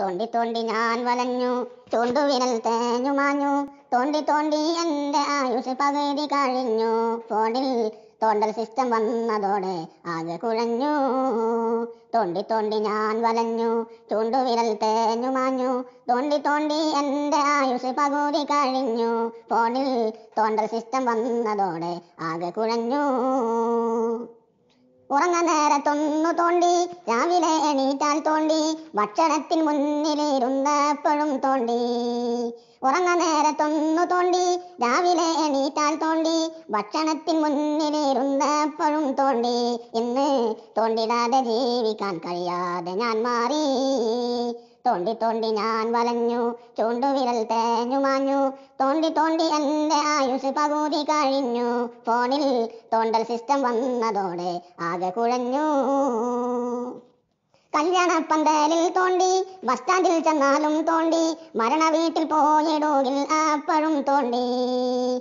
തോണ്ടി തോണ്ടി ഞാൻ വലഞ്ഞു ചൂണ്ടുവിരൽ തേഞ്ഞു മാഞ്ഞു തോണ്ടി തോണ്ടി എൻ്റെ ആയുഷ് പകുതി കഴിഞ്ഞു ഫോണിൽ തോണ്ടൽ സിസ്റ്റം വന്നതോടെ ആകെ കുഴഞ്ഞു തോണ്ടി തോണ്ടി ഞാൻ വലഞ്ഞു ചൂണ്ടുവിരൽ തേഞ്ഞു മാഞ്ഞു തോണ്ടി തോണ്ടി എൻ്റെ ആയുഷ് പകുതി കഴിഞ്ഞു ഫോണിൽ തോണ്ടൽ സിസ്റ്റം വന്നതോടെ ആകെ കുഴഞ്ഞു ഉറങ്ങാൻ നേരത്തൊന്നു തോണ്ടി രാവിലെ എണീറ്റാൽ തോണ്ടി ഭക്ഷണത്തിന് മുന്നിലിരുന്നപ്പോഴും തോണ്ടി ഉറങ്ങാൻ നേരത്തൊന്നു തോണ്ടി രാവിലെ എണീറ്റാൽ തോണ്ടി ഭക്ഷണത്തിന് മുന്നിലിരുന്നപ്പോഴും തോണ്ടി ഇന്ന് തോണ്ടിടാതെ ജീവിക്കാൻ കഴിയാതെ ഞാൻ മാറി തോണ്ടി തോണ്ടി ഞാൻ വലഞ്ഞു ചൂണ്ടുവിരൽ തേഞ്ഞു മാഞ്ഞു തോണ്ടി തോണ്ടി എൻ്റെ ആയുസ് പകുതി കഴിഞ്ഞു ഫോണിൽ തോണ്ടൽ സിസ്റ്റം വന്നതോടെ ആകെ കുഴഞ്ഞു പന്തലിൽ തോണ്ടി ബസ് സ്റ്റാൻഡിൽ ചെന്നാലും തോണ്ടി മരണ വീട്ടിൽ പോയിടുകിൽ അപ്പോഴും തോണ്ടി